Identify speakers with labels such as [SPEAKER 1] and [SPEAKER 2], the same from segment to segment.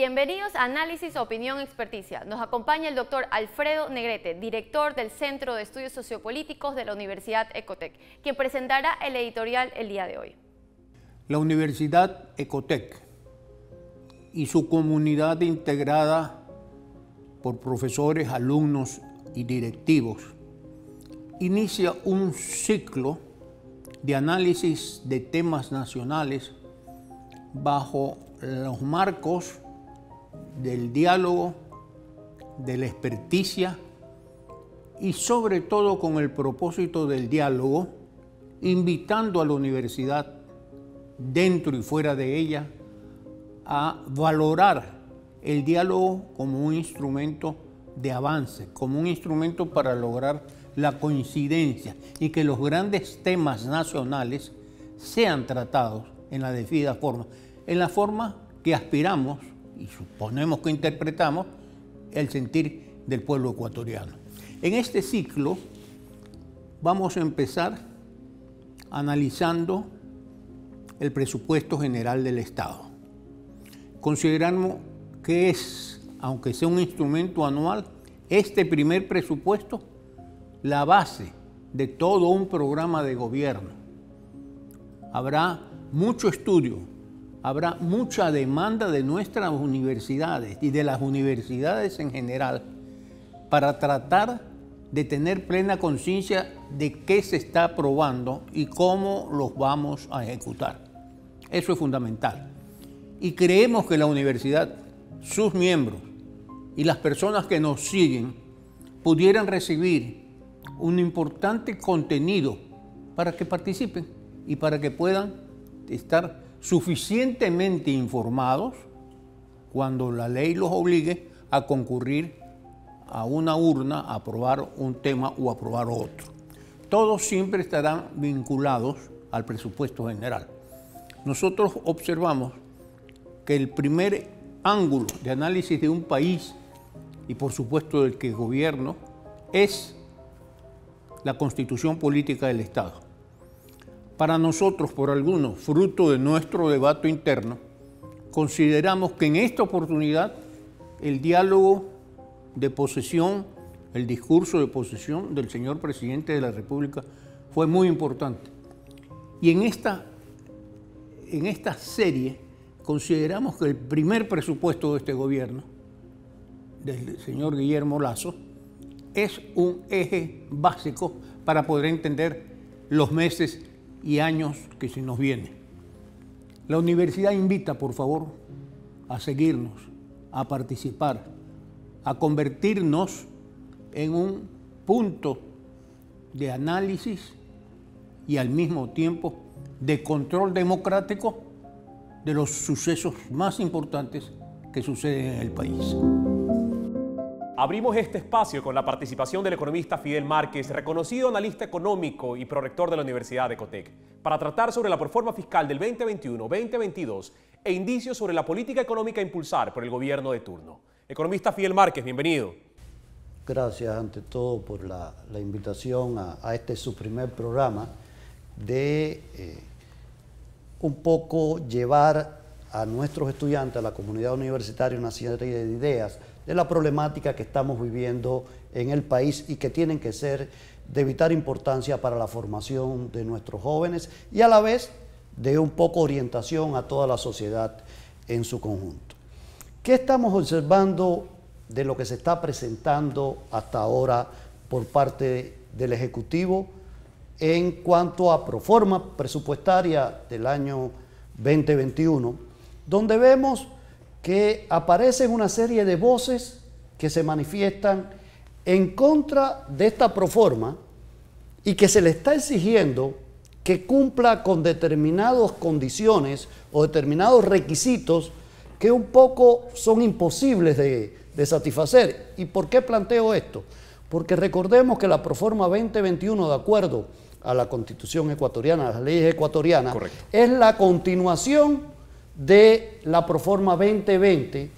[SPEAKER 1] Bienvenidos a Análisis, Opinión, Experticia. Nos acompaña el doctor Alfredo Negrete, director del Centro de Estudios Sociopolíticos de la Universidad Ecotec, quien presentará el editorial el día de hoy.
[SPEAKER 2] La Universidad Ecotec y su comunidad integrada por profesores, alumnos y directivos inicia un ciclo de análisis de temas nacionales bajo los marcos del diálogo, de la experticia y sobre todo con el propósito del diálogo, invitando a la universidad dentro y fuera de ella a valorar el diálogo como un instrumento de avance, como un instrumento para lograr la coincidencia y que los grandes temas nacionales sean tratados en la debida forma, en la forma que aspiramos y suponemos que interpretamos el sentir del pueblo ecuatoriano. En este ciclo vamos a empezar analizando el presupuesto general del Estado. Consideramos que es, aunque sea un instrumento anual, este primer presupuesto la base de todo un programa de gobierno. Habrá mucho estudio habrá mucha demanda de nuestras universidades y de las universidades en general para tratar de tener plena conciencia de qué se está aprobando y cómo los vamos a ejecutar. Eso es fundamental. Y creemos que la universidad, sus miembros y las personas que nos siguen pudieran recibir un importante contenido para que participen y para que puedan estar suficientemente informados cuando la ley los obligue a concurrir a una urna a aprobar un tema o aprobar otro. Todos siempre estarán vinculados al presupuesto general. Nosotros observamos que el primer ángulo de análisis de un país y por supuesto del que gobierno es la constitución política del Estado. Para nosotros, por algunos, fruto de nuestro debate interno, consideramos que en esta oportunidad el diálogo de posesión, el discurso de posesión del señor presidente de la República fue muy importante. Y en esta, en esta serie consideramos que el primer presupuesto de este gobierno, del señor Guillermo Lazo, es un eje básico para poder entender los meses y años que se nos viene. La universidad invita, por favor, a seguirnos, a participar, a convertirnos en un punto de análisis y al mismo tiempo de control democrático de los sucesos más importantes que suceden en el país.
[SPEAKER 3] Abrimos este espacio con la participación del economista Fidel Márquez, reconocido analista económico y prorector de la Universidad de COTEC, para tratar sobre la reforma fiscal del 2021-2022 e indicios sobre la política económica impulsar por el gobierno de turno. Economista Fidel Márquez, bienvenido.
[SPEAKER 4] Gracias ante todo por la, invitación a, este su primer programa de eh, un poco llevar a nuestros estudiantes, a la comunidad universitaria, una serie de ideas de la problemática que estamos viviendo en el país y que tienen que ser de vital importancia para la formación de nuestros jóvenes y a la vez de un poco orientación a toda la sociedad en su conjunto. ¿Qué estamos observando de lo que se está presentando hasta ahora por parte del Ejecutivo en cuanto a proforma presupuestaria del año 2021, donde vemos que aparecen una serie de voces que se manifiestan en contra de esta proforma y que se le está exigiendo que cumpla con determinadas condiciones o determinados requisitos que un poco son imposibles de, satisfacer. ¿Y por qué planteo esto? Porque recordemos que la proforma 2021, de acuerdo a la constitución ecuatoriana, a las leyes ecuatorianas, es la continuación de la Proforma 2020,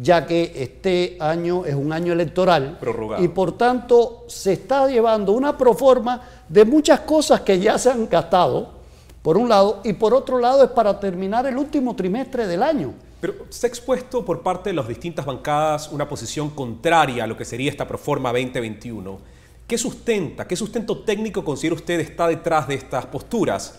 [SPEAKER 4] ya que este año es un año electoral y por tanto se está llevando una Proforma de muchas cosas que ya se han gastado, por un lado, y por otro lado es para terminar el último trimestre del año.
[SPEAKER 3] Pero se ha expuesto por parte de las distintas bancadas una posición contraria a lo que sería esta Proforma 2021. ¿Qué sustenta, qué sustento técnico considera usted está detrás de estas posturas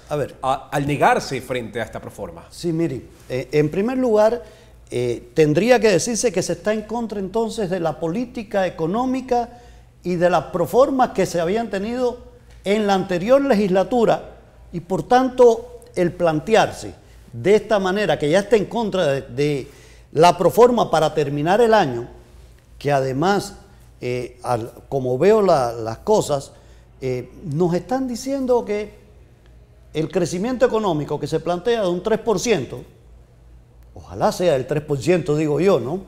[SPEAKER 3] al negarse frente a esta proforma? Sí, mire, eh, en primer lugar, eh, tendría que
[SPEAKER 4] decirse que se está en contra entonces de
[SPEAKER 3] la política
[SPEAKER 4] económica y de las proformas que se habían tenido en la anterior legislatura y por tanto el plantearse de esta manera que ya está en contra de la proforma para terminar el año, que además eh, como veo las cosas, eh, nos están diciendo que el crecimiento económico que se plantea de un 3%, ojalá sea el 3%, digo yo, ¿no?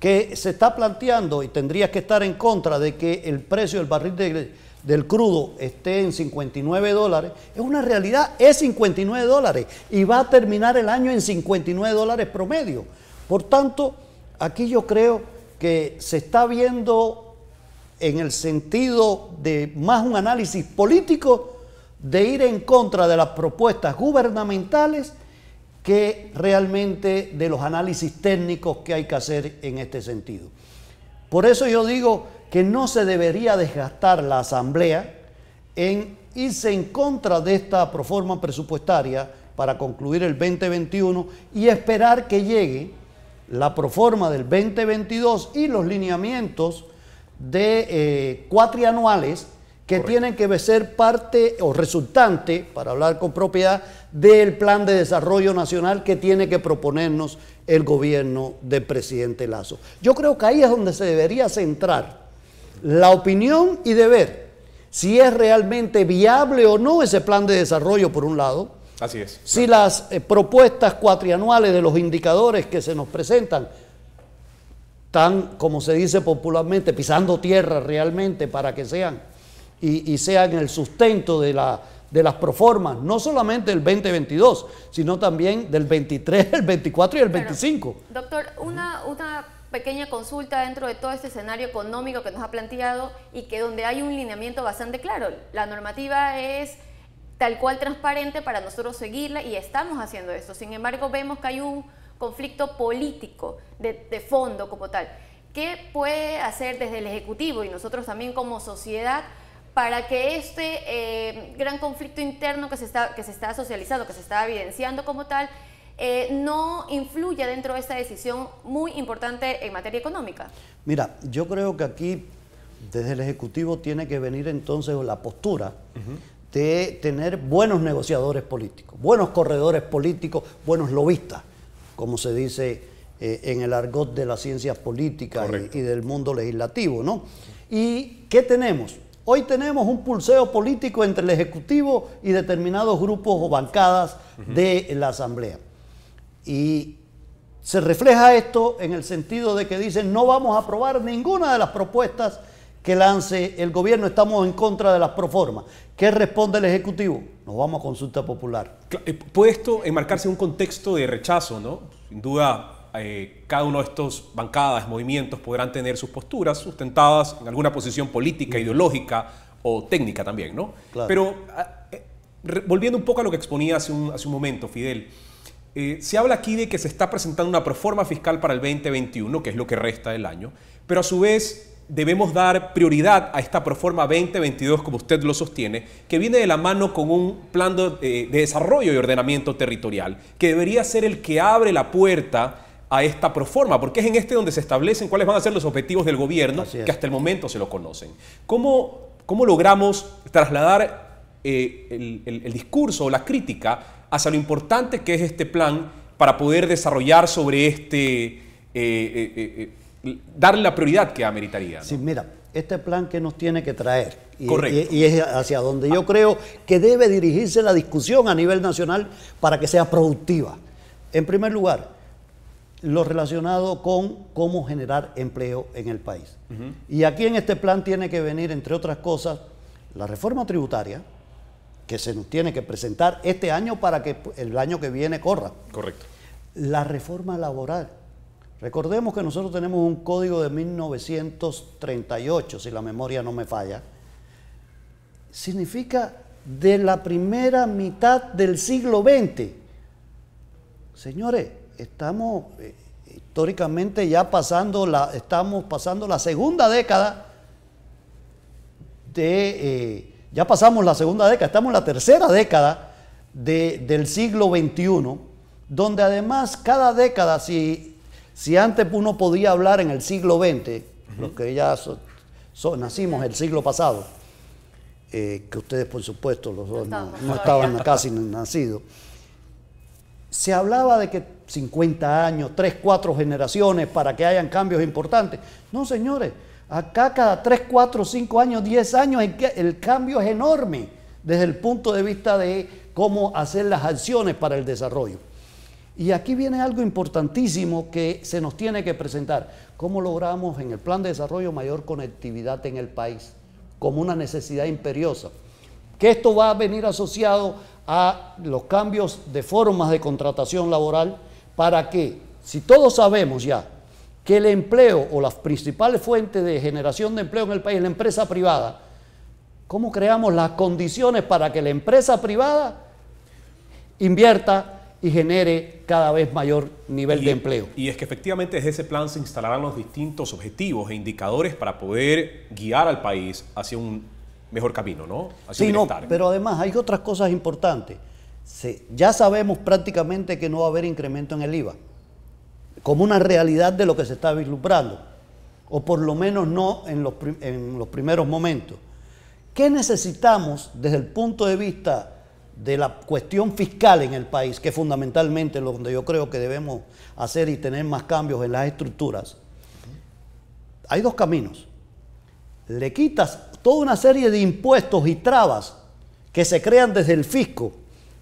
[SPEAKER 4] Que se está planteando y tendrías que estar en contra de que el precio del barril del crudo esté en 59 dólares, es una realidad, es 59 dólares y va a terminar el año en 59 dólares promedio. Por tanto, aquí yo creo que se está viendo en el sentido de más un análisis político, de ir en contra de las propuestas gubernamentales que realmente de los análisis técnicos que hay que hacer en este sentido. Por eso yo digo que no se debería desgastar la Asamblea en irse en contra de esta proforma presupuestaria para concluir el 2021 y esperar que llegue la proforma del 2022 y los lineamientos de eh, cuatrianuales que tienen que ser parte o resultante, para hablar con propiedad, del plan de desarrollo nacional que tiene que proponernos el gobierno del presidente Lazo. Yo creo que ahí es donde se debería centrar la opinión y deber si es realmente viable o no ese plan de desarrollo, por un lado. Así es. Si las eh, propuestas cuatrianuales de los indicadores que se nos presentan están, como se dice popularmente, pisando tierra realmente para que sean y, y sean el sustento de, la, de las proformas, no solamente del 2022, sino también del 23, el 24 y el 25.
[SPEAKER 1] Doctor, una, una pequeña consulta dentro de todo este escenario económico que nos ha planteado y que donde hay un lineamiento bastante claro. La normativa es tal cual transparente para nosotros seguirla y estamos haciendo esto. Sin embargo, vemos que hay un conflicto político de, de fondo como tal. ¿Qué puede hacer desde el Ejecutivo y nosotros también como sociedad? para que este eh, gran conflicto interno que se, está, que se está socializando, que se está evidenciando como tal, eh, no influya dentro de esta decisión muy importante en materia económica?
[SPEAKER 4] Mira, yo creo que aquí desde el Ejecutivo tiene que venir entonces la postura de tener buenos negociadores políticos, buenos corredores políticos, buenos lobistas como se dice eh, en el argot de las ciencias políticas y, del mundo legislativo, ¿no? ¿Y qué tenemos? Hoy tenemos un pulseo político entre el Ejecutivo y determinados grupos o bancadas de la Asamblea. Y se refleja esto en el sentido de que dicen no vamos a aprobar ninguna de las propuestas que lance el gobierno, estamos en contra de las proformas. ¿Qué responde el Ejecutivo? Nos
[SPEAKER 3] vamos a consulta popular. Eh, puede esto enmarcarse en un contexto de rechazo, ¿no? Sin duda, eh, cada uno de estos bancadas, movimientos podrán tener sus posturas sustentadas en alguna posición política, ideológica o técnica también, ¿no? Pero ah, eh, volviendo un poco a lo que exponía hace un, hace un momento, Fidel, se habla aquí de que se está presentando una proforma fiscal para el 2021, que es lo que resta del año, pero a su vez debemos dar prioridad a esta Proforma 2022, como usted lo sostiene, que viene de la mano con un plan eh, de, desarrollo y ordenamiento territorial, que debería ser el que abre la puerta a esta proforma, porque es en este donde se establecen cuáles van a ser los objetivos del gobierno, que hasta el momento se lo conocen. ¿Cómo, cómo logramos trasladar eh, el, discurso o la crítica hacia lo importante que es este plan para poder desarrollar sobre este... Eh, eh darle la prioridad que ameritaría. Sí, mira,
[SPEAKER 4] este plan que nos tiene que traer. Y, Y, es hacia donde yo creo que debe dirigirse la discusión a nivel nacional para que sea productiva. En primer lugar, lo relacionado con cómo generar empleo en el país. Y aquí en este plan tiene que venir, entre otras cosas, la reforma tributaria, que se nos tiene que presentar este año para que el año que viene corra. Correcto. La reforma laboral, Recordemos que nosotros tenemos un código de 1938, si la memoria no me falla. Significa de la primera mitad del siglo XX. Señores, estamos eh, históricamente ya pasando la, estamos pasando la segunda década de, eh, ya pasamos la segunda década, estamos en la tercera década del siglo XXI, donde además cada década, si si antes uno podía hablar en el siglo XX, los que ya nacimos el siglo pasado, eh, que ustedes por supuesto los no, estaban casi nacidos, se hablaba de que 50 años, 3, 4 generaciones para que hayan cambios importantes. No, señores, acá cada 3, 4, 5 años, 10 años el cambio es enorme desde el punto de vista de cómo hacer las acciones para el desarrollo. Y aquí viene algo importantísimo que se nos tiene que presentar. ¿Cómo logramos en el plan de desarrollo mayor conectividad en el país? Como una necesidad imperiosa. Que esto va a venir asociado a los cambios de formas de contratación laboral para que, si todos sabemos ya que el empleo o las principales fuentes de generación de empleo en el país es la empresa privada, ¿cómo creamos las condiciones para que la empresa privada invierta y genere cada vez mayor
[SPEAKER 3] nivel de empleo. Y es que efectivamente desde ese plan se instalarán los distintos objetivos e indicadores para poder guiar al país hacia un mejor camino, ¿no? Hacia sí, pero
[SPEAKER 4] además hay otras cosas importantes. ya sabemos prácticamente que no va a haber incremento en el IVA, como una realidad de lo que se está vislumbrando, o por lo menos no en los, en los primeros momentos. ¿Qué necesitamos desde el punto de vista de la cuestión fiscal en el país, que fundamentalmente es donde yo creo que debemos hacer y tener más cambios en las estructuras, hay dos caminos. Le quitas toda una serie de impuestos y trabas que se crean desde el fisco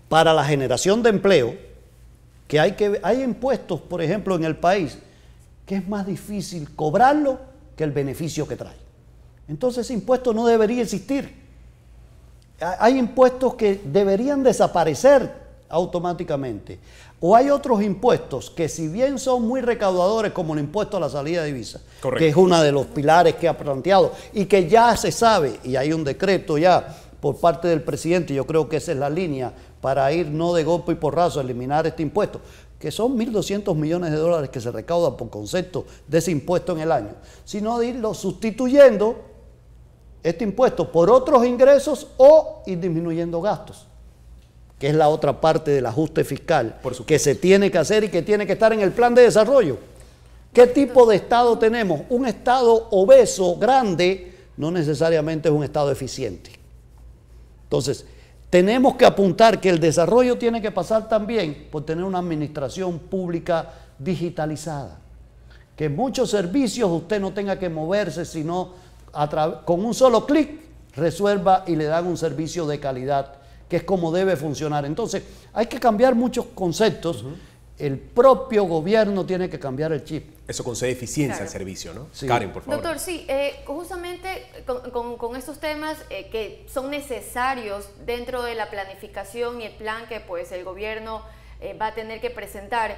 [SPEAKER 4] para la generación de empleo, que hay, que, hay impuestos, por ejemplo, en el país, que es más difícil cobrarlo que el beneficio que trae. Entonces ese impuesto no debería existir hay impuestos que deberían desaparecer automáticamente. O hay otros impuestos que si bien son muy recaudadores, como el impuesto a la salida de divisas, que es uno de los pilares que ha planteado y que ya se sabe, y hay un decreto ya por parte del presidente, yo creo que esa es la línea para ir no de golpe y porrazo a eliminar este impuesto, que son 1.200 millones de dólares que se recaudan por concepto de ese impuesto en el año, sino de irlo sustituyendo este impuesto por otros ingresos o disminuyendo gastos, que es la otra parte del ajuste fiscal que se tiene que hacer y que tiene que estar en el plan de desarrollo. ¿Qué tipo de Estado tenemos? Un Estado obeso, grande, no necesariamente es un Estado eficiente. Entonces, tenemos que apuntar que el desarrollo tiene que pasar también por tener una administración pública digitalizada. Que muchos servicios usted no tenga que moverse, sino con un solo clic resuelva y le dan un servicio de calidad, que es como debe funcionar. Entonces, hay que cambiar muchos conceptos. El propio gobierno
[SPEAKER 3] tiene que cambiar el chip. Eso concede eficiencia al servicio, ¿no? Karen, por favor. Doctor,
[SPEAKER 1] sí, eh, justamente con, estos temas eh, que son necesarios dentro de la planificación y el plan que pues el gobierno eh, va a tener que presentar,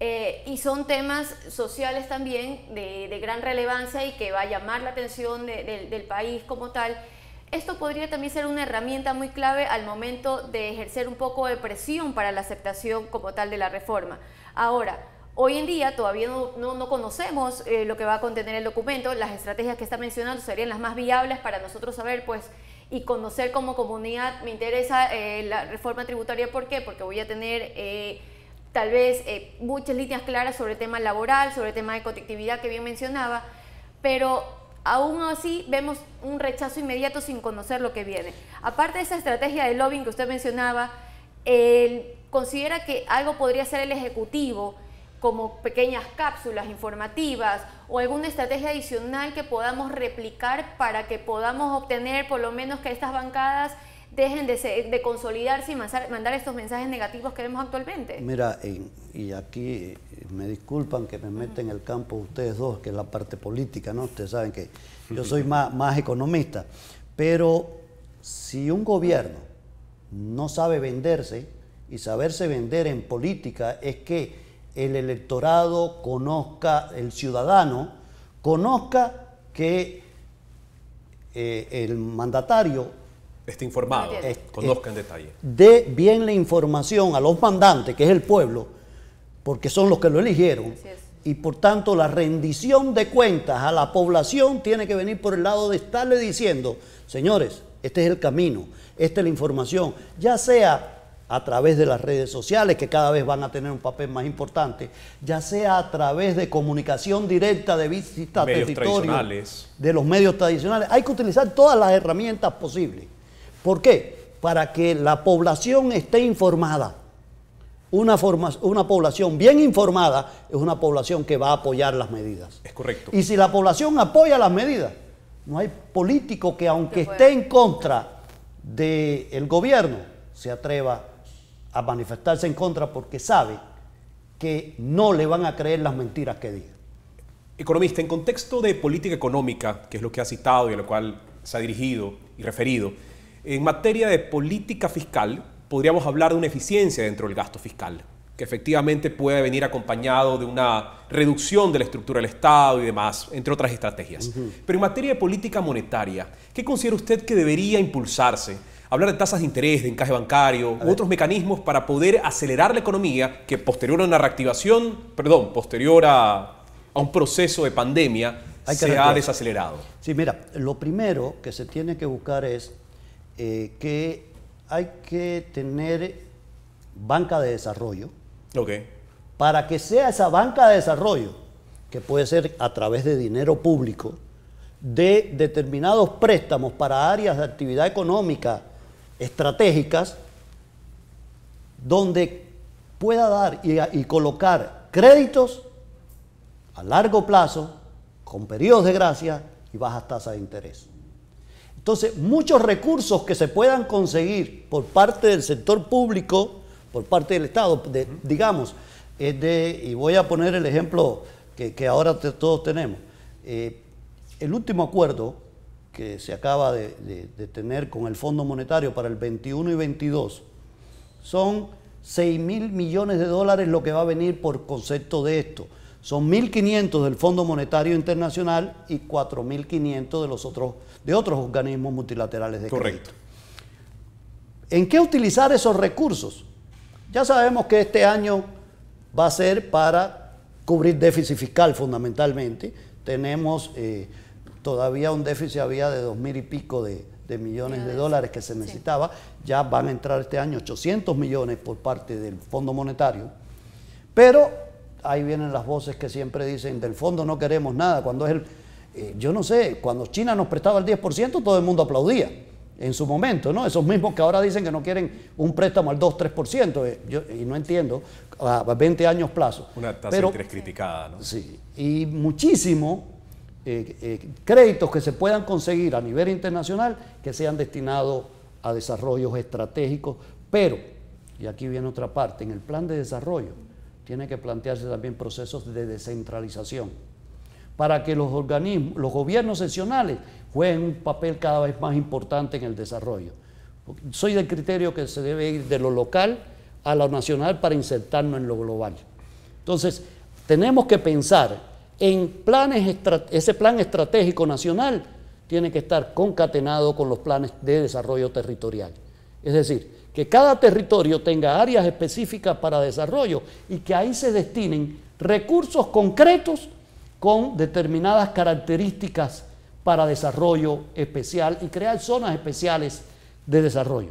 [SPEAKER 1] eh, y son temas sociales también de, gran relevancia y que va a llamar la atención del país como tal. Esto podría también ser una herramienta muy clave al momento de ejercer un poco de presión para la aceptación como tal de la reforma. Ahora, Hoy en día todavía no, conocemos eh, lo que va a contener el documento, las estrategias que está mencionando serían las más viables para nosotros saber pues y conocer como comunidad, me interesa eh, la reforma tributaria, ¿por qué? Porque voy a tener tal vez eh, muchas líneas claras sobre tema laboral, sobre tema de conectividad que bien mencionaba, pero aún así vemos un rechazo inmediato sin conocer lo que viene. Aparte de esa estrategia de lobbying que usted mencionaba, considera que algo podría ser el Ejecutivo como pequeñas cápsulas informativas o alguna estrategia adicional que podamos replicar para que podamos obtener por lo menos que estas bancadas dejen de, consolidarse y mandar estos mensajes negativos que vemos actualmente?
[SPEAKER 4] Mira, y, aquí eh, me disculpan que me meten en el campo ustedes dos, que es la parte política, ¿no? Ustedes saben que yo soy más, economista, pero si un gobierno no sabe venderse, y saberse vender en política es que el electorado conozca, el ciudadano conozca que eh, el mandatario esté informado, conozca en detalle. Dé bien la información a los mandantes, que es el pueblo, porque son los que lo eligieron. Y por tanto, la rendición de cuentas a la población tiene que venir por el lado de estarle diciendo, señores, este es el camino, esta es la información, ya sea a través de las redes sociales, que cada vez van a tener un papel más importante, ya sea a través de comunicación directa, de visitas de los medios tradicionales. Hay que utilizar todas las herramientas posibles. ¿Por qué? Para que la población esté informada. Una, forma, una población bien informada es una población que va a apoyar las medidas. Es correcto. Y si la población apoya las medidas, no hay político que aunque esté en contra del gobierno, se atreva a manifestarse en contra porque sabe que no le van a creer
[SPEAKER 3] las mentiras que diga. Economista, en contexto de política económica, que es lo que ha citado y a lo cual se ha dirigido y referido, en materia de política fiscal, podríamos hablar de una eficiencia dentro del gasto fiscal, que efectivamente puede venir acompañado de una reducción de la estructura del Estado y demás, entre otras estrategias. Pero en materia de política monetaria, ¿qué considera usted que debería impulsarse? Hablar de tasas de interés, de encaje bancario, u otros mecanismos para poder acelerar la economía que posterior a una reactivación, perdón, posterior a, a un proceso de pandemia, se ha desacelerado.
[SPEAKER 4] Sí, mira, lo primero que se tiene que buscar es eh, que hay que tener banca de desarrollo. Para que sea esa banca de desarrollo, que puede ser a través de dinero público, de determinados préstamos para áreas de actividad económica estratégicas, donde pueda dar y colocar créditos a largo plazo, con periodos de gracia y bajas tasas de interés. Entonces, muchos recursos que se puedan conseguir por parte del sector público, por parte del Estado, digamos, y voy a poner el ejemplo que, ahora todos tenemos. Eh, el último acuerdo que se acaba de, de, tener con el Fondo Monetario para el 21 y 22 son 6 mil millones de dólares lo que va a venir por concepto de esto. Son 1.500 del Fondo Monetario Internacional y 4.500 de los otros de otros organismos multilaterales de Correcto. ¿En qué utilizar esos recursos? Ya sabemos que este año va a ser para cubrir déficit fiscal fundamentalmente. Tenemos eh, todavía un déficit había de 2.000 y pico de, millones de dólares que se necesitaba. Ya van a entrar este año 800 millones por parte del Fondo Monetario. Pero ahí vienen las voces que siempre dicen, del fondo no queremos nada, cuando es el... Eh, yo no sé, cuando China nos prestaba el 10%, todo el mundo aplaudía en su momento, ¿no? Esos mismos que ahora dicen que no quieren un préstamo al 2-3%, eh, y no entiendo, a 20 años plazo.
[SPEAKER 3] Una tasa criticada, ¿no? Sí,
[SPEAKER 4] y muchísimos eh, créditos que se puedan conseguir a nivel internacional que sean destinados a desarrollos estratégicos, pero, y aquí viene otra parte, en el plan de desarrollo, tiene que plantearse también procesos de descentralización para que los organismos, los gobiernos seccionales jueguen un papel cada vez más importante en el desarrollo. Soy del criterio que se debe ir de lo local a lo nacional para insertarnos en lo global. Entonces, tenemos que pensar en planes, ese plan estratégico nacional tiene que estar concatenado con los planes de desarrollo territorial. Es decir, que cada territorio tenga áreas específicas para desarrollo y que ahí se destinen recursos concretos con determinadas características para desarrollo especial y crear zonas especiales de desarrollo.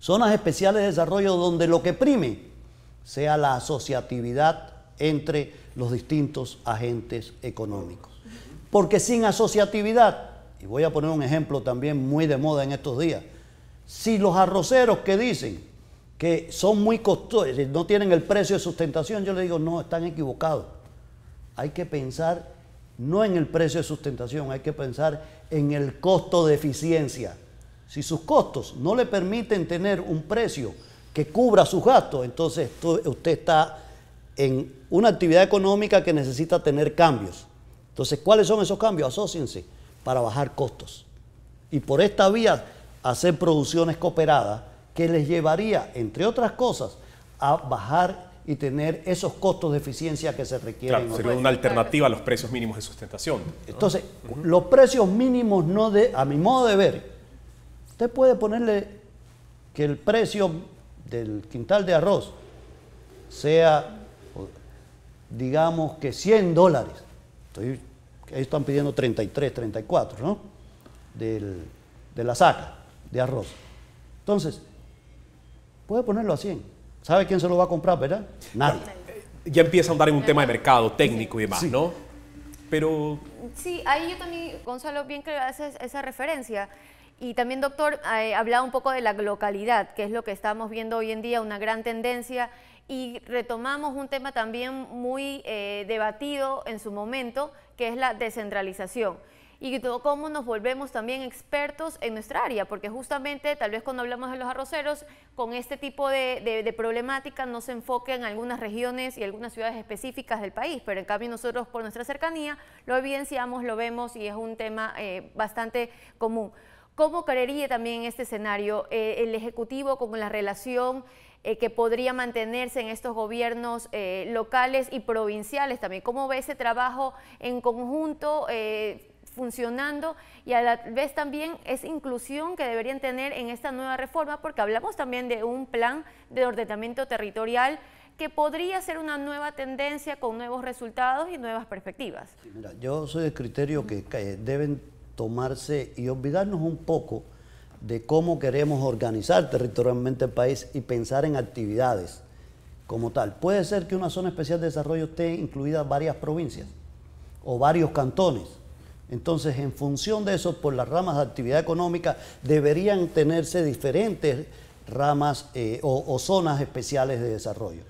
[SPEAKER 4] Zonas especiales de desarrollo donde lo que prime sea la asociatividad entre los distintos agentes económicos. Porque sin asociatividad, y voy a poner un ejemplo también muy de moda en estos días, si los arroceros que dicen que son muy costosos, no tienen el precio de sustentación, yo le digo, no, están equivocados. Hay que pensar no en el precio de sustentación, hay que pensar en el costo de eficiencia. Si sus costos no le permiten tener un precio que cubra sus gastos, entonces usted está en una actividad económica que necesita tener cambios. Entonces, ¿cuáles son esos cambios? Asóciense para bajar costos. Y por esta vía hacer producciones cooperadas que les llevaría, entre otras cosas, a bajar y tener esos costos de eficiencia que se
[SPEAKER 3] requieren. sería una alternativa a los precios mínimos de sustentación.
[SPEAKER 4] Entonces, los precios mínimos no de, a mi modo de ver, usted puede ponerle que el precio del quintal de arroz sea, digamos que 100 dólares. Estoy, ahí están pidiendo 33, 34, ¿no? de la saca de arroz. Entonces, puede ponerlo a 100. ¿Sabe quién se lo va a comprar, verdad?
[SPEAKER 3] Nadie. Eh, ya empieza a andar en un tema de mercado técnico y demás, sí. ¿no? Pero...
[SPEAKER 1] Sí, ahí yo también, Gonzalo, bien que haces esa referencia. Y también, doctor, ha eh, hablado un poco de la localidad, que es lo que estamos viendo hoy en día, una gran tendencia. Y retomamos un tema también muy eh, debatido en su momento, que es la descentralización y cómo nos volvemos también expertos en nuestra área, porque justamente tal vez cuando hablamos de los arroceros, con este tipo de, problemática no se enfoca en algunas regiones y algunas ciudades específicas del país, pero en cambio nosotros por nuestra cercanía lo evidenciamos, lo vemos y es un tema eh, bastante común. ¿Cómo creería también este escenario eh, el Ejecutivo con la relación eh, que podría mantenerse en estos gobiernos locales y provinciales también? ¿Cómo ve ese trabajo en conjunto? funcionando y a la vez también es inclusión que deberían tener en esta nueva reforma porque hablamos también de un plan de ordenamiento territorial que podría ser una nueva tendencia con nuevos resultados y nuevas perspectivas.
[SPEAKER 4] yo soy de criterio que, deben tomarse y olvidarnos un poco de cómo queremos organizar territorialmente el país y pensar en actividades como tal. Puede ser que una zona especial de desarrollo esté incluida varias provincias o varios cantones entonces, en función de eso, por las ramas de actividad económica deberían tenerse diferentes ramas eh, o, zonas especiales de desarrollo.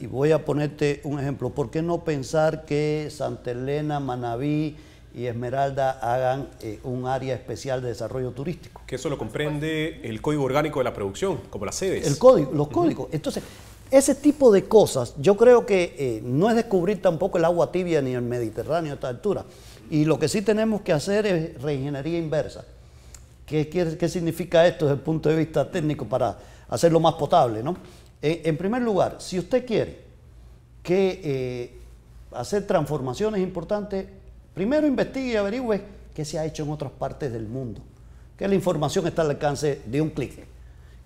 [SPEAKER 4] Y voy a ponerte un ejemplo. ¿Por qué no pensar que Santa Elena, Manabí, y Esmeralda hagan eh, un área
[SPEAKER 3] especial de desarrollo turístico. Que eso lo comprende el código orgánico de la producción, como las sedes. El
[SPEAKER 4] código, los códigos. Entonces, ese tipo de cosas, yo creo que eh, no es descubrir tampoco el agua tibia ni el Mediterráneo a esta altura. Y lo que sí tenemos que hacer es reingeniería inversa. ¿Qué, significa esto desde el punto de vista técnico para hacerlo más potable? Eh, en primer lugar, si usted quiere que eh, hacer transformaciones importantes, primero investigue y averigüe qué se ha hecho en otras partes del mundo, que la información está al alcance de un clic,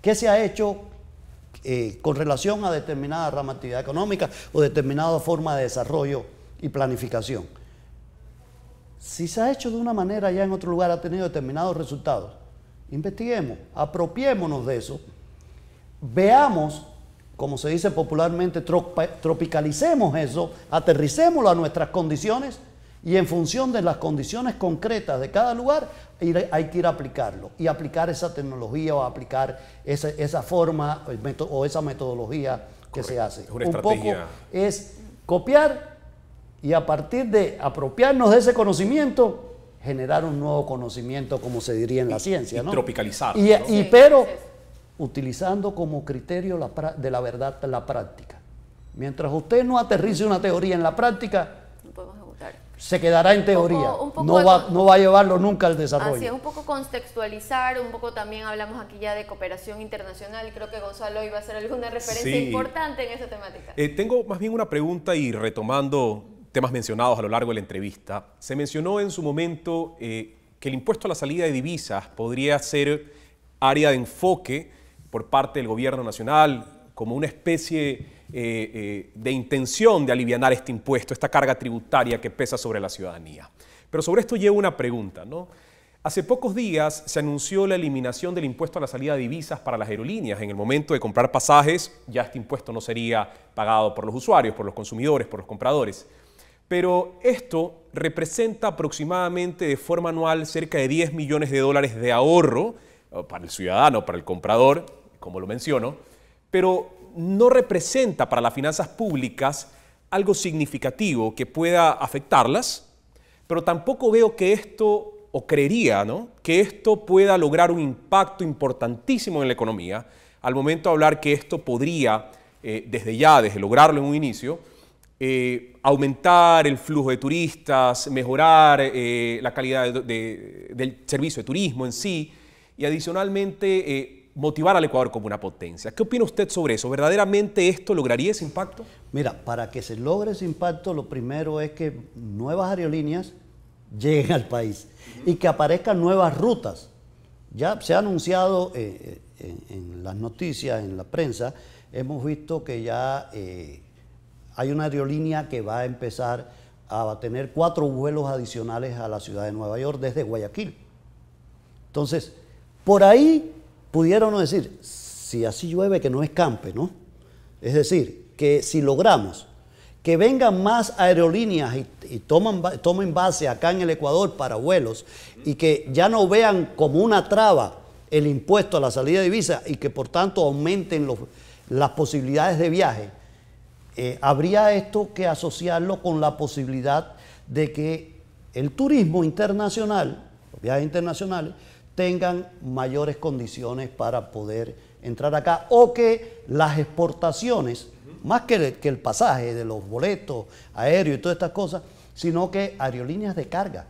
[SPEAKER 4] qué se ha hecho eh, con relación a determinada rama actividad económica o determinada forma de desarrollo y planificación. Si se ha hecho de una manera ya en otro lugar ha tenido determinados resultados, investiguemos, apropiémonos de eso, veamos, como se dice popularmente, tropicalicemos eso, aterricémoslo a nuestras condiciones y en función de las condiciones concretas de cada lugar hay que ir a aplicarlo y aplicar esa tecnología o aplicar esa, esa forma o esa metodología que se hace. Es una un poco es copiar y a partir de apropiarnos de ese conocimiento, generar un nuevo conocimiento, como se diría en la ciencia. Y, ¿no? tropicalizar. Y, pero utilizando como criterio de la verdad la práctica. Mientras usted no aterrice una teoría en la práctica, se quedará en teoría, no, va, no va a llevarlo nunca
[SPEAKER 3] al desarrollo. Así es, un
[SPEAKER 1] poco contextualizar, un poco también hablamos aquí ya de cooperación internacional, creo que Gonzalo iba a hacer alguna referencia importante en esa temática. Eh,
[SPEAKER 3] tengo más bien una pregunta y retomando temas mencionados a lo largo de la entrevista, se mencionó en su momento eh, que el impuesto a la salida de divisas podría ser área de enfoque por parte del gobierno nacional como una especie eh, eh, de intención de aliviar este impuesto, esta carga tributaria que pesa sobre la ciudadanía. Pero sobre esto llevo una pregunta, Hace pocos días se anunció la eliminación del impuesto a la salida de divisas para las aerolíneas. En el momento de comprar pasajes, ya este impuesto no sería pagado por los usuarios, por los consumidores, por los compradores pero esto representa aproximadamente de forma anual cerca de 10 millones de dólares de ahorro eh, para el ciudadano, para el comprador, como lo menciono, pero no representa para las finanzas públicas algo significativo que pueda afectarlas, pero tampoco veo que esto, o creería, ¿no? que esto pueda lograr un impacto importantísimo en la economía, al momento de hablar que esto podría, eh, desde ya, desde lograrlo en un inicio, eh, aumentar el flujo de turistas, mejorar eh, la calidad del servicio de turismo en sí y adicionalmente eh, motivar al Ecuador como una potencia. ¿Qué opina usted sobre eso? ¿Verdaderamente esto lograría ese impacto? Mira, para que se logre ese
[SPEAKER 4] impacto, lo primero es que nuevas aerolíneas lleguen al país y que aparezcan nuevas rutas. Ya se ha anunciado en, las noticias, en la prensa, hemos visto que ya hay una aerolínea que va a empezar a tener cuatro vuelos adicionales a la ciudad de Nueva York desde Guayaquil. Entonces, por ahí pudieron decir, si así llueve, que no escampe, ¿no? Es decir, que si logramos que vengan más aerolíneas y, tomen base acá en el Ecuador para vuelos y que ya no vean como una traba el impuesto a la salida de visa y que por tanto aumenten las posibilidades de viaje, eh, habría esto que asociarlo con la posibilidad de que el turismo internacional, los viajes internacionales, tengan mayores condiciones para poder entrar acá o que las exportaciones, más que el, pasaje de los boletos aéreos y todas estas cosas, sino que aerolíneas de carga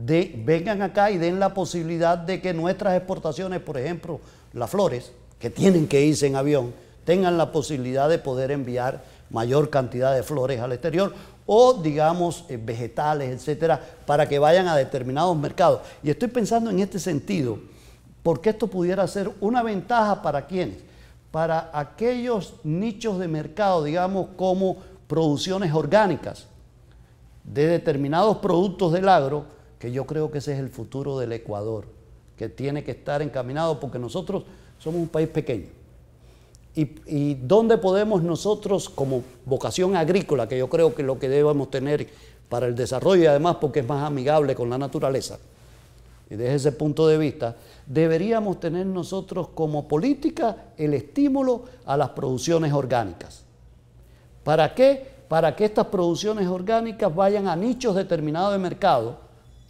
[SPEAKER 4] vengan acá y den la posibilidad de que nuestras exportaciones, por ejemplo, las flores, que tienen que irse en avión, tengan la posibilidad de poder enviar mayor cantidad de flores al exterior o digamos eh, vegetales, etcétera, para que vayan a determinados mercados. Y estoy pensando en este sentido, porque esto pudiera ser una ventaja para quienes, para aquellos nichos de mercado, digamos, como producciones orgánicas de determinados productos del agro, que yo creo que ese es el futuro del Ecuador, que tiene que estar encaminado, porque nosotros somos un país pequeño y, dónde podemos nosotros, como vocación agrícola, que yo creo que es lo que debemos tener para el desarrollo y además porque es más amigable con la naturaleza, y desde ese punto de vista, deberíamos tener nosotros como política el estímulo a las producciones orgánicas. ¿Para qué? Para que estas producciones orgánicas vayan a nichos determinados de mercado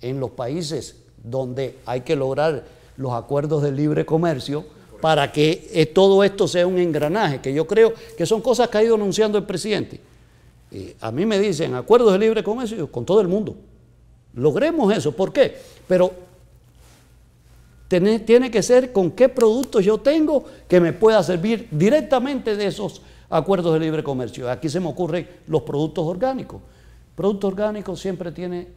[SPEAKER 4] en los países donde hay que lograr los acuerdos de libre comercio para que eh, todo esto sea un engranaje, que yo creo que son cosas que ha ido anunciando el presidente. a mí me dicen, acuerdos de libre comercio con todo el mundo. Logremos eso, ¿por qué? Pero tiene, que ser con qué productos yo tengo que me pueda servir directamente de esos acuerdos de libre comercio. Aquí se me ocurren los productos orgánicos. Producto orgánico siempre tiene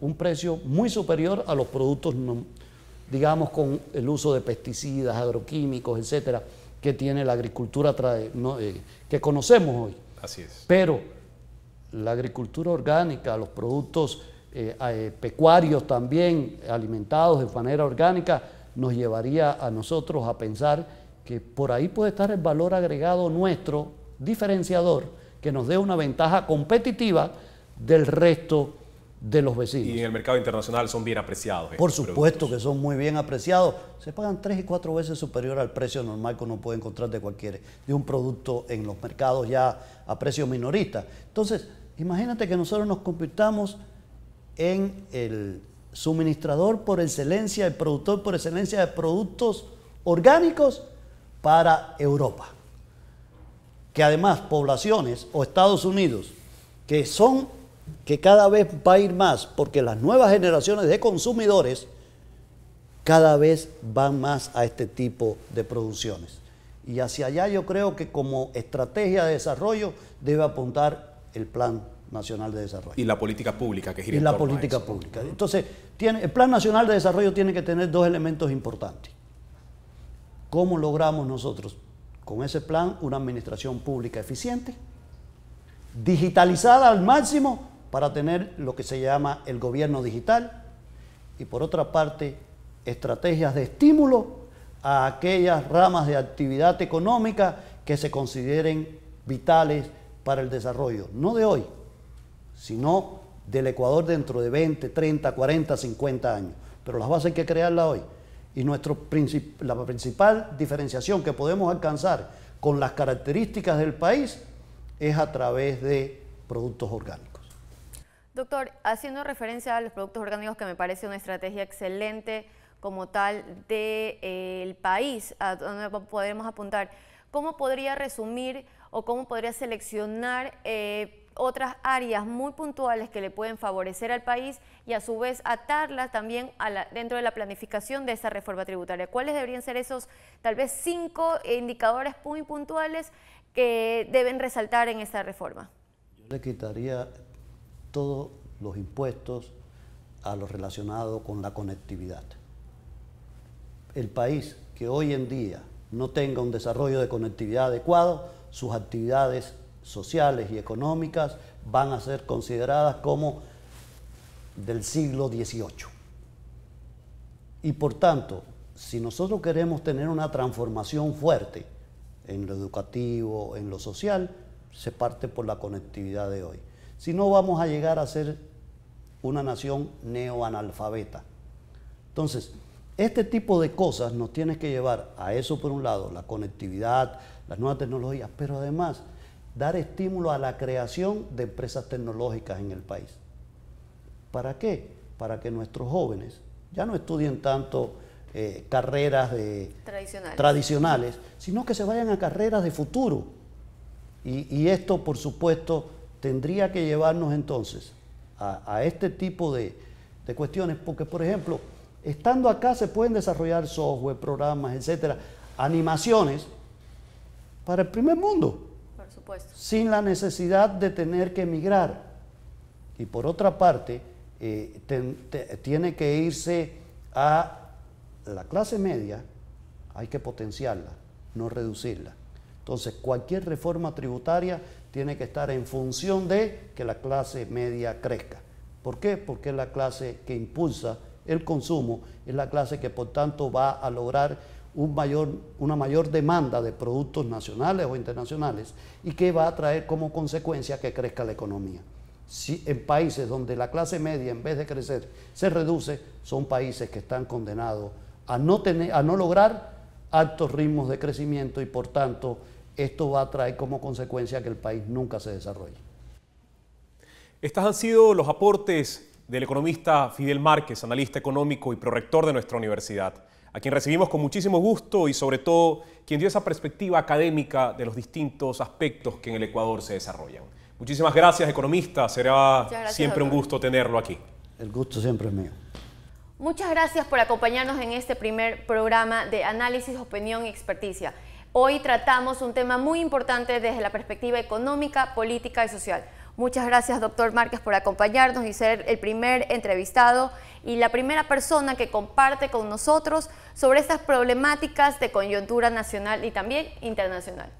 [SPEAKER 4] un precio muy superior a los productos no, digamos, con el uso de pesticidas, agroquímicos, etcétera, que tiene la agricultura eh, que conocemos hoy. Así es. Pero la agricultura orgánica, los productos eh, eh, pecuarios también, alimentados de manera orgánica, nos llevaría a nosotros a pensar que por ahí puede estar el valor agregado nuestro, diferenciador, que nos dé una ventaja
[SPEAKER 3] competitiva del resto de los vecinos. Y en el mercado internacional son bien apreciados. Por supuesto
[SPEAKER 4] que son muy bien apreciados. Se pagan tres y cuatro veces superior al precio normal que uno puede encontrar de cualquier, de un producto en los mercados ya a precio minorista. Entonces, imagínate que nosotros nos convirtamos en el suministrador por excelencia, el productor por excelencia de productos orgánicos para Europa. Que además poblaciones o Estados Unidos que son que cada vez va a ir más, porque las nuevas generaciones de consumidores cada vez van más a este tipo de producciones. Y hacia allá yo creo que como estrategia de desarrollo debe apuntar el Plan Nacional de Desarrollo.
[SPEAKER 3] Y la política pública que gira. Y la política pública.
[SPEAKER 4] Entonces, el Plan Nacional de Desarrollo tiene que tener dos elementos importantes. ¿Cómo logramos nosotros con ese plan una administración pública eficiente, digitalizada al máximo para tener lo que se llama el gobierno digital y por otra parte estrategias de estímulo a aquellas ramas de actividad económica que se consideren vitales para el desarrollo, no de hoy, sino del Ecuador dentro de 20, 30, 40, 50 años. Pero las bases hay que crearla hoy. Y la principal diferenciación que podemos alcanzar con las características del país es a través de productos orgánicos.
[SPEAKER 1] Doctor, haciendo referencia a los productos orgánicos, que me parece una estrategia excelente como tal del país, a donde podemos apuntar, ¿cómo podría resumir o cómo podría seleccionar eh, otras áreas muy puntuales que le pueden favorecer al país y a su vez atarlas también a la, dentro de la planificación de esta reforma tributaria. ¿Cuáles deberían ser esos tal vez cinco indicadores muy puntuales que deben resaltar en esta reforma?
[SPEAKER 4] Yo le quitaría todos los impuestos a lo relacionado con la conectividad. El país que hoy en día no tenga un desarrollo de conectividad adecuado, sus actividades sociales y económicas van a ser consideradas como del siglo XVIII. Y por tanto, si nosotros queremos tener una transformación fuerte en lo educativo, en lo social, se parte por la conectividad de hoy. Si no, vamos a llegar a ser una nación neoanalfabeta. Entonces, este tipo de cosas nos tiene que llevar a eso por un lado, la conectividad, las nuevas tecnologías, pero además dar estímulo a la creación de empresas tecnológicas en el país. ¿Para qué? Para que nuestros jóvenes ya no estudien tanto eh, carreras de, tradicionales. sino que se vayan a carreras de futuro. y esto, por supuesto, tendría que llevarnos entonces a, este tipo de, cuestiones, porque por ejemplo, estando acá se pueden desarrollar software, programas, etcétera, animaciones para el primer mundo. Por supuesto. Sin la necesidad de tener que emigrar. Y por otra parte, eh, tiene que irse a la clase media, hay que potenciarla, no reducirla. Entonces, cualquier reforma tributaria tiene que estar en función de que la clase media crezca. ¿Por qué? Porque es la clase que impulsa el consumo, es la clase que por tanto va a lograr un mayor, una mayor demanda de productos nacionales o internacionales y que va a traer como consecuencia que crezca la economía. Si, en países donde la clase media en vez de crecer se reduce, son países que están condenados a no, tener, a no lograr altos ritmos de crecimiento y por tanto esto va a traer como consecuencia que el país nunca se desarrolle.
[SPEAKER 3] Estas han sido los aportes del economista Fidel Márquez, analista económico y prorector de nuestra universidad, a quien recibimos con muchísimo gusto y sobre todo quien dio esa perspectiva académica de los distintos aspectos que en el Ecuador se desarrollan. Muchísimas gracias, economista. Será siempre un gusto tenerlo aquí. El gusto siempre es mío.
[SPEAKER 1] Muchas gracias por acompañarnos en este primer programa de análisis, opinión y experticia. Hoy tratamos un tema muy importante desde la perspectiva económica, política y social. Muchas gracias, doctor Márquez, por acompañarnos y ser el primer entrevistado y la primera persona que comparte con nosotros sobre estas problemáticas de coyuntura nacional y también internacional.